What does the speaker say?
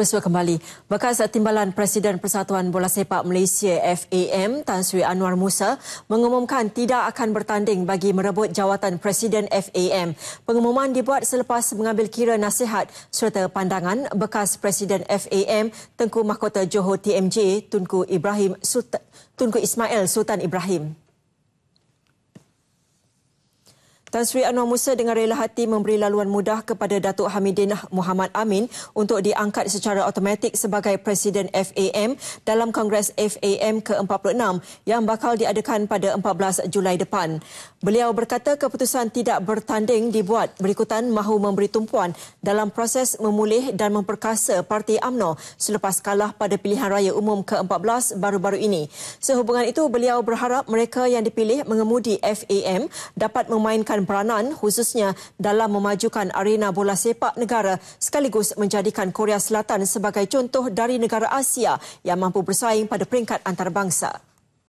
Bersua kembali. Bekas Timbalan Presiden Persatuan Bola Sepak Malaysia FAM Tan Sri Anwar Musa mengumumkan tidak akan bertanding bagi merebut jawatan Presiden FAM. Pengumuman dibuat selepas mengambil kira nasihat serta pandangan bekas Presiden FAM Tengku Mahkota Johor TMJ Tunku Ibrahim Sultan, Tunku Ismail Sultan Ibrahim. Tan Sri Anwar Musa dengan rela hati memberi laluan mudah kepada Datuk Hamidin Muhammad Amin untuk diangkat secara automatik sebagai Presiden FAM dalam Kongres FAM ke-46 yang bakal diadakan pada 14 Julai depan. Beliau berkata keputusan tidak bertanding dibuat berikutan mahu memberi tumpuan dalam proses memulih dan memperkasa Parti AMNO selepas kalah pada pilihan raya umum ke-14 baru-baru ini. Sehubungan itu, beliau berharap mereka yang dipilih mengemudi FAM dapat memainkan memainkan peranan khususnya dalam memajukan arena bola sepak negara sekaligus menjadikan Korea Selatan sebagai contoh dari negara Asia yang mampu bersaing pada peringkat antarabangsa.